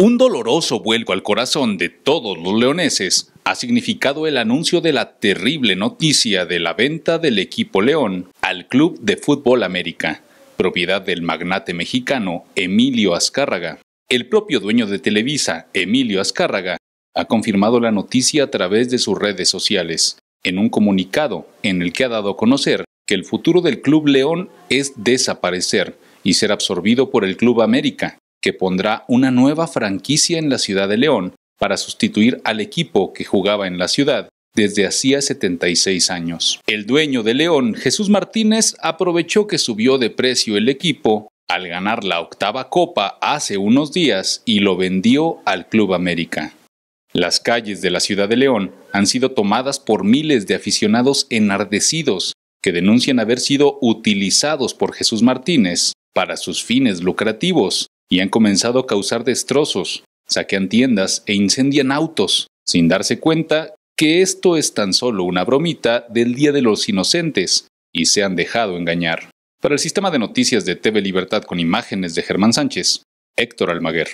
Un doloroso vuelco al corazón de todos los leoneses ha significado el anuncio de la terrible noticia de la venta del equipo León al Club de Fútbol América, propiedad del magnate mexicano Emilio Azcárraga. El propio dueño de Televisa, Emilio Azcárraga, ha confirmado la noticia a través de sus redes sociales, en un comunicado en el que ha dado a conocer que el futuro del Club León es desaparecer y ser absorbido por el Club América, que pondrá una nueva franquicia en la ciudad de León para sustituir al equipo que jugaba en la ciudad desde hacía 76 años. El dueño de León, Jesús Martínez, aprovechó que subió de precio el equipo al ganar la octava copa hace unos días y lo vendió al Club América. Las calles de la ciudad de León han sido tomadas por miles de aficionados enardecidos que denuncian haber sido utilizados por Jesús Martínez para sus fines lucrativos y han comenzado a causar destrozos, saquean tiendas e incendian autos, sin darse cuenta que esto es tan solo una bromita del Día de los Inocentes, y se han dejado engañar. Para el sistema de noticias de TV Libertad con imágenes de Germán Sánchez, Héctor Almaguer.